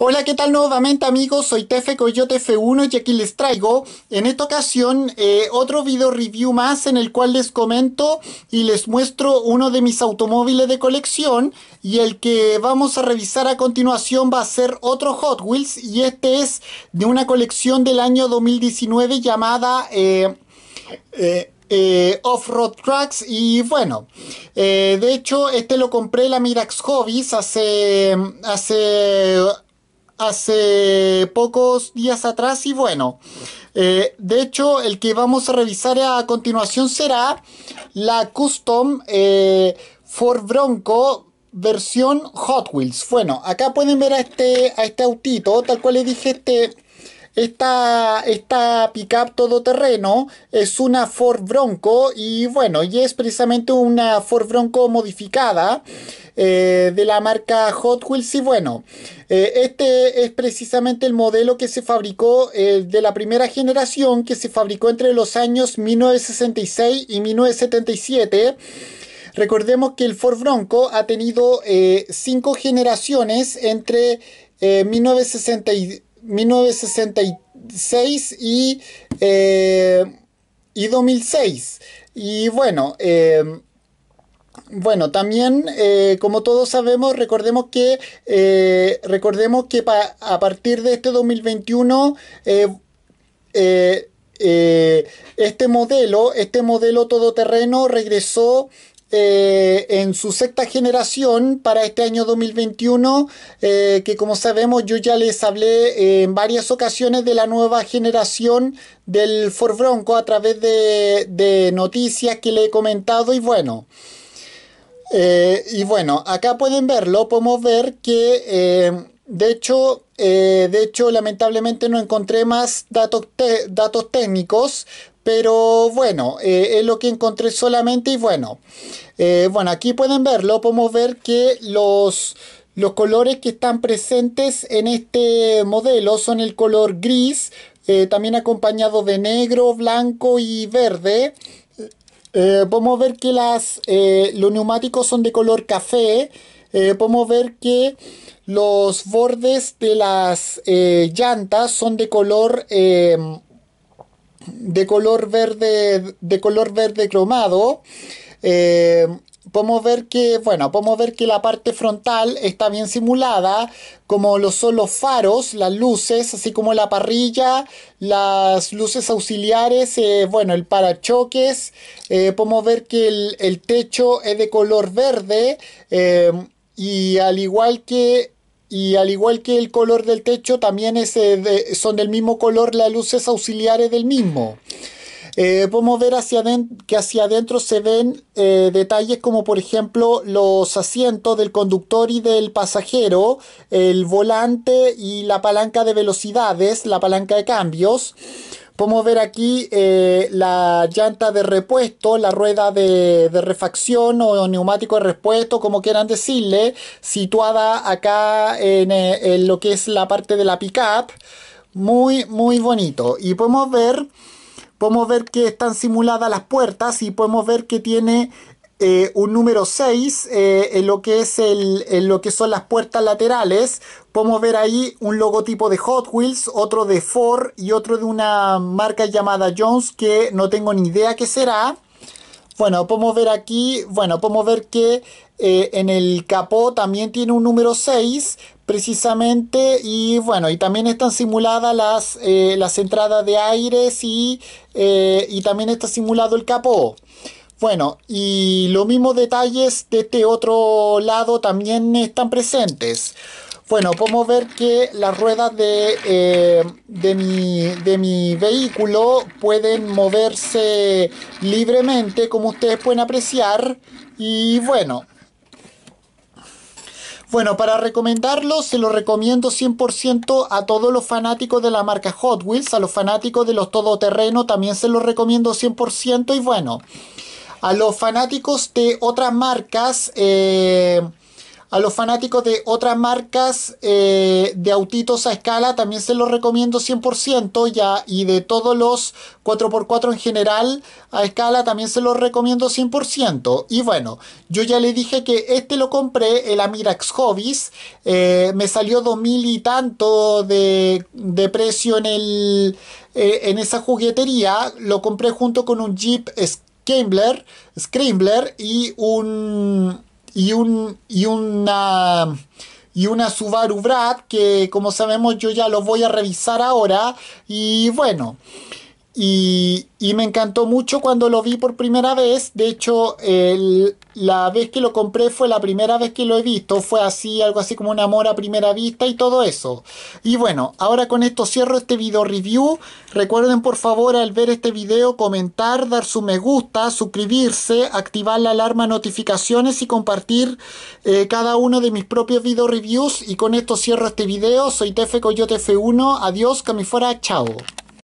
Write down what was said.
Hola, ¿qué tal nuevamente amigos? Soy Tefe Coyote F1 y aquí les traigo en esta ocasión eh, otro video review más en el cual les comento y les muestro uno de mis automóviles de colección y el que vamos a revisar a continuación va a ser otro Hot Wheels y este es de una colección del año 2019 llamada... Eh, eh, eh, Off-Road Trucks y bueno, de hecho este lo compré la Mirax Hobbies hace, hace hace pocos días atrás y bueno, eh, de hecho el que vamos a revisar a continuación será la Custom eh, Ford Bronco versión Hot Wheels. Bueno, acá pueden ver a este, a este autito, tal cual le dije, este esta, esta pickup todoterreno es una Ford Bronco y bueno, y es precisamente una Ford Bronco modificada eh, de la marca Hot Wheels y bueno, eh, este es precisamente el modelo que se fabricó eh, de la primera generación que se fabricó entre los años 1966 y 1977. Recordemos que el Ford Bronco ha tenido cinco generaciones entre 1966 1966 y, y 2006. Eh, y bueno, eh, bueno, también, eh, como todos sabemos, recordemos que, recordemos que a partir de este 2021 este modelo, este modelo todoterreno regresó eh, en su sexta generación para este año 2021, eh, que como sabemos yo ya les hablé en varias ocasiones de la nueva generación del Ford Bronco a través de, noticias que le he comentado y bueno. Eh, y bueno, acá pueden verlo, podemos ver que de hecho, de hecho, lamentablemente no encontré más datos, datos técnicos pero bueno, eh, es lo que encontré solamente y bueno. Eh, bueno, aquí pueden verlo, podemos ver que los, los colores que están presentes en este modelo son el color gris, eh, también acompañado de negro, blanco y verde. podemos ver que las, los neumáticos son de color café. podemos ver que los bordes de las llantas son de color de color verde, de color verde cromado, eh, podemos ver que, bueno, podemos ver que la parte frontal está bien simulada, como lo son los faros, las luces, así como la parrilla, las luces auxiliares, eh, bueno, el parachoques. Eh, podemos ver que el, techo es de color verde y al igual que y al igual que el color del techo, también es, eh, son del mismo color las luces auxiliares del mismo. Eh, podemos ver hacia que hacia adentro se ven eh, detalles como por ejemplo los asientos del conductor y del pasajero, el volante y la palanca de velocidades, la palanca de cambios. Podemos ver aquí eh, la llanta de repuesto, la rueda de, refacción o neumático de repuesto, como quieran decirle, situada acá eh, en, lo que es la parte de la pickup. Muy, muy bonito. Y podemos ver podemos ver que están simuladas las puertas y podemos ver que tiene eh, un número 6 eh, en, lo que es lo que son las puertas laterales. Podemos ver ahí un logotipo de Hot Wheels, otro de Ford y otro de una marca llamada Jones que no tengo ni idea qué será. Bueno, podemos ver aquí, bueno, podemos ver que eh, en el capó también tiene un número 6 precisamente y bueno, y también están simuladas las, las entradas de aires y, y también está simulado el capó. Bueno, y los mismos detalles de este otro lado también están presentes. Bueno, podemos ver que las ruedas de, eh, de, mi, de, mi, vehículo pueden moverse libremente, como ustedes pueden apreciar. Y bueno. Bueno, para recomendarlo, se lo recomiendo 100% a todos los fanáticos de la marca Hot Wheels, a los fanáticos de los todoterreno también se lo recomiendo 100% y bueno a los fanáticos de otras marcas, eh, a los fanáticos de otras marcas eh, de autitos a escala también se los recomiendo 100% ya, y de todos los 4x4 en general a escala también se los recomiendo 100%. Y bueno, yo ya le dije que este lo compré, el Amirax Hobbies, eh, me salió 2000 y tanto de, de precio en en esa juguetería lo compré junto con un Jeep Sky Scrambler, y un y un y una y una Subaru Brad que como sabemos yo ya lo voy a revisar ahora y bueno y, me encantó mucho cuando lo vi por primera vez. De hecho, la vez que lo compré fue la primera vez que lo he visto. Fue así, algo así como un amor a primera vista y todo eso. Y bueno, ahora con esto cierro este video review. Recuerden por favor al ver este video comentar, dar su me gusta, suscribirse, activar la alarma notificaciones y compartir eh, cada uno de mis propios video reviews. Y con esto cierro este video. Soy Tefe Coyote F1. Adiós, que me fuera. Chao.